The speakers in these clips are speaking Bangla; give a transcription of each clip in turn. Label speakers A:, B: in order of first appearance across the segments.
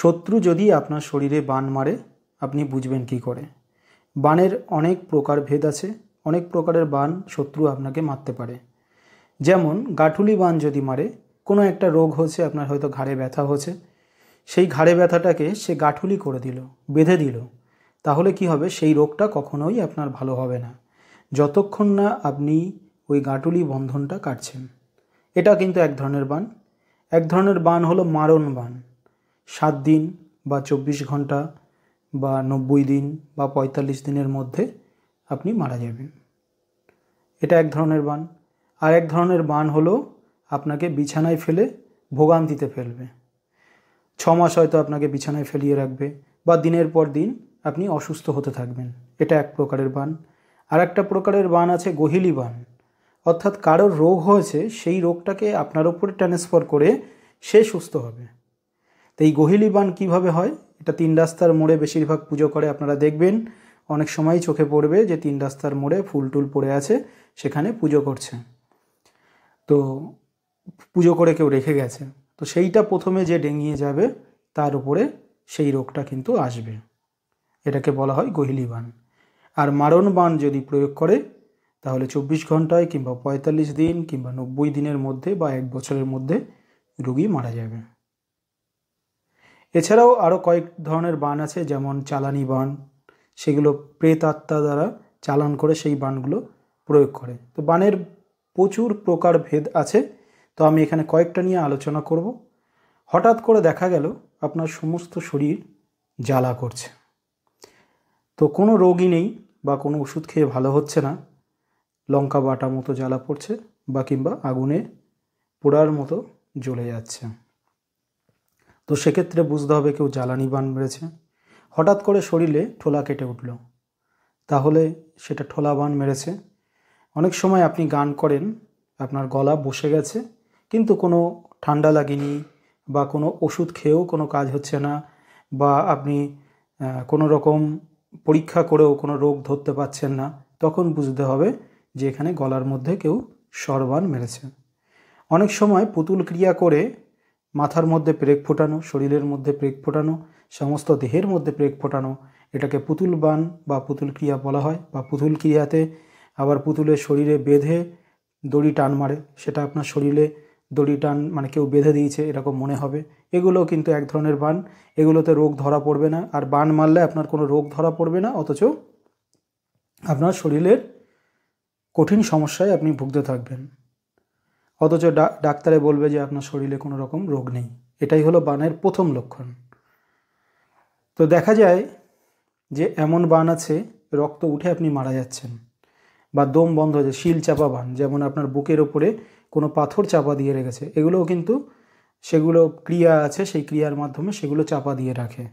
A: শত্রু যদি আপনার শরীরে বান মারে আপনি বুঝবেন কি করে বানের অনেক প্রকার ভেদ আছে অনেক প্রকারের বান শত্রু আপনাকে মারতে পারে যেমন গাঁঠুলি বান যদি মারে কোনো একটা রোগ হচ্ছে আপনার হয়তো ঘাড়ে ব্যথা হচ্ছে সেই ঘাড়ে ব্যথাটাকে সে গাঁঠুলি করে দিল বেঁধে দিল তাহলে কি হবে সেই রোগটা কখনোই আপনার ভালো হবে না যতক্ষণ না আপনি ওই গাঁটুলি বন্ধনটা কাটছেন এটা কিন্তু এক ধরনের বান এক ধরনের বান হলো মারণ বান সাত দিন বা চব্বিশ ঘন্টা বা নব্বই দিন বা পঁয়তাল্লিশ দিনের মধ্যে আপনি মারা যাবেন এটা এক ধরনের বান আর এক ধরনের বান হলো আপনাকে বিছানায় ফেলে ভোগান্তিতে ফেলবে ছ মাস হয়তো আপনাকে বিছানায় ফেলিয়ে রাখবে বা দিনের পর দিন আপনি অসুস্থ হতে থাকবেন এটা এক প্রকারের বান আর একটা প্রকারের বান আছে গহিলি বান অর্থাৎ কারোর রোগ হয়েছে সেই রোগটাকে আপনার ওপরে ট্রান্সফার করে সে সুস্থ হবে তো এই গহিলি বান কীভাবে হয় এটা তিন রাস্তার মোড়ে বেশিরভাগ পুজো করে আপনারা দেখবেন অনেক সময় চোখে পড়বে যে তিন রাস্তার মোড়ে ফুল টুল পড়ে আছে সেখানে পুজো করছে তো পুজো করে কেউ রেখে গেছে তো সেইটা প্রথমে যে ডেঙিয়ে যাবে তার উপরে সেই রোগটা কিন্তু আসবে এটাকে বলা হয় গহিলি বান আর মারণ বান যদি প্রয়োগ করে তাহলে চব্বিশ ঘন্টায় কিংবা পঁয়তাল্লিশ দিন কিংবা নব্বই দিনের মধ্যে বা এক বছরের মধ্যে রুগী মারা যাবে এছাড়াও আরও কয়েক ধরনের বান আছে যেমন চালানি বান সেগুলো প্রেতাত্মা দ্বারা চালান করে সেই বানগুলো প্রয়োগ করে তো বানের প্রচুর প্রকার ভেদ আছে তো আমি এখানে কয়েকটা নিয়ে আলোচনা করব হঠাৎ করে দেখা গেল আপনার সমস্ত শরীর জ্বালা করছে তো কোনো রোগই নেই বা কোনো ওষুধ খেয়ে ভালো হচ্ছে না লঙ্কা বাটা মতো জ্বালা পড়ছে বা কিংবা আগুনে পোড়ার মতো জ্বলে যাচ্ছে তো সেক্ষেত্রে বুঝতে হবে কেউ জ্বালানি বান মেরেছে হঠাৎ করে শরীরে ঠোলা কেটে উঠল তাহলে সেটা ঠোলা বান মেরেছে অনেক সময় আপনি গান করেন আপনার গলা বসে গেছে কিন্তু কোনো ঠান্ডা লাগেনি বা কোনো ওষুধ খেয়েও কোনো কাজ হচ্ছে না বা আপনি কোনো রকম পরীক্ষা করেও কোনো রোগ ধরতে পারছেন না তখন বুঝতে হবে যে এখানে গলার মধ্যে কেউ সরবান মেরেছে অনেক সময় পুতুল ক্রিয়া করে মাথার মধ্যে প্রেক ফোটানো শরীরের মধ্যে প্রেক ফোটানো সমস্ত দেহের মধ্যে প্রেক ফোটানো এটাকে পুতুল বান বা পুতুল ক্রিয়া বলা হয় বা পুতুল ক্রিয়াতে আবার পুতুলের শরীরে বেঁধে দড়ি টান মারে সেটা আপনার শরীরে দড়ি টান মানে কেউ বেঁধে দিয়েছে এরকম মনে হবে এগুলো কিন্তু এক ধরনের বান এগুলোতে রোগ ধরা পড়বে না আর বান মারলে আপনার কোনো রোগ ধরা পড়বে না অথচ আপনার শরীরের কঠিন সমস্যায় আপনি ভুগতে থাকবেন অথচ ডাক্তারে বলবে যে আপনার শরীরে কোনো রকম রোগ নেই এটাই হলো বানের প্রথম লক্ষণ তো দেখা যায় যে এমন বান আছে রক্ত উঠে আপনি মারা যাচ্ছেন বা দম বন্ধ হয়ে শিল চাপা বান যেমন আপনার বুকের ওপরে কোনো পাথর চাপা দিয়ে রেখেছে এগুলোও কিন্তু সেগুলো ক্রিয়া আছে সেই ক্রিয়ার মাধ্যমে সেগুলো চাপা দিয়ে রাখে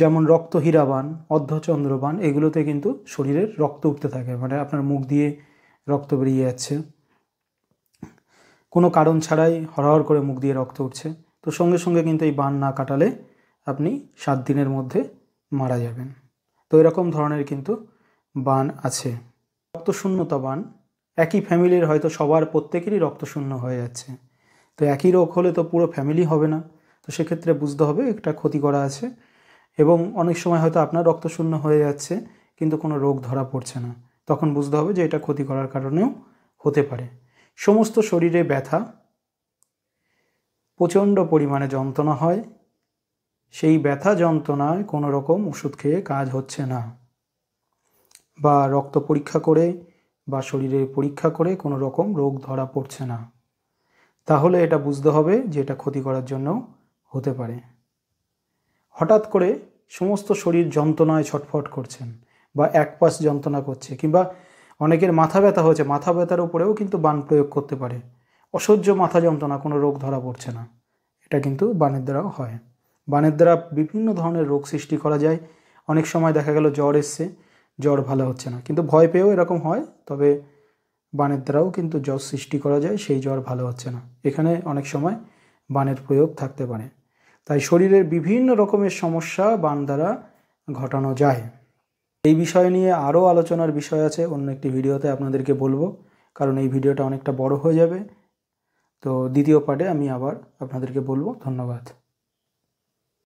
A: যেমন রক্ত হীরাবান অর্ধচন্দ্রবান এগুলোতে কিন্তু শরীরের রক্ত উঠতে থাকে মানে আপনার মুখ দিয়ে রক্ত বেরিয়ে যাচ্ছে কোনো কারণ ছাড়াই হরহর করে মুখ দিয়ে রক্ত উঠছে তো সঙ্গে সঙ্গে কিন্তু এই বান না কাটালে আপনি সাত দিনের মধ্যে মারা যাবেন তো এরকম ধরনের কিন্তু বান আছে রক্তশূন্যতা বান একই ফ্যামিলির হয়তো সবার প্রত্যেকেরই রক্তশূন্য হয়ে যাচ্ছে তো একই রোগ হলে তো পুরো ফ্যামিলি হবে না তো সেক্ষেত্রে বুঝতে হবে একটা ক্ষতি করা আছে এবং অনেক সময় হয়তো আপনার রক্তশূন্য হয়ে যাচ্ছে কিন্তু কোনো রোগ ধরা পড়ছে না তখন বুঝতে হবে যে এটা ক্ষতি করার কারণেও হতে পারে সমস্ত শরীরে ব্যথা প্রচণ্ড পরিমাণে যন্ত্রণা হয় সেই ব্যথা যন্ত্রণায় কোনো রকম ওষুধ খেয়ে কাজ হচ্ছে না বা রক্ত পরীক্ষা করে বা শরীরের পরীক্ষা করে কোনো রকম রোগ ধরা পড়ছে না তাহলে এটা বুঝতে হবে যে এটা ক্ষতি করার জন্য হতে পারে হঠাৎ করে সমস্ত শরীর যন্ত্রণায় ছটফট করছেন বা এক পাশ যন্ত্রণা করছে কিংবা অনেকের মাথা ব্যথা হয়েছে মাথা ব্যথার উপরেও কিন্তু বান প্রয়োগ করতে পারে অসহ্য মাথা যন্ত্রণা কোনো রোগ ধরা পড়ছে না এটা কিন্তু বানের দ্বারাও হয় বানের দ্বারা বিভিন্ন ধরনের রোগ সৃষ্টি করা যায় অনেক সময় দেখা গেল জ্বর এসছে জ্বর ভালো হচ্ছে না কিন্তু ভয় পেয়েও এরকম হয় তবে বানের দ্বারাও কিন্তু জ্বর সৃষ্টি করা যায় সেই জ্বর ভালো হচ্ছে না এখানে অনেক সময় বানের প্রয়োগ থাকতে পারে তাই শরীরের বিভিন্ন রকমের সমস্যা বান দ্বারা ঘটানো যায় এই বিষয় নিয়ে আরও আলোচনার বিষয় আছে অন্য একটি ভিডিওতে আপনাদেরকে বলবো কারণ এই ভিডিওটা অনেকটা বড় হয়ে যাবে তো দ্বিতীয় পার্টে আমি আবার আপনাদেরকে বলবো ধন্যবাদ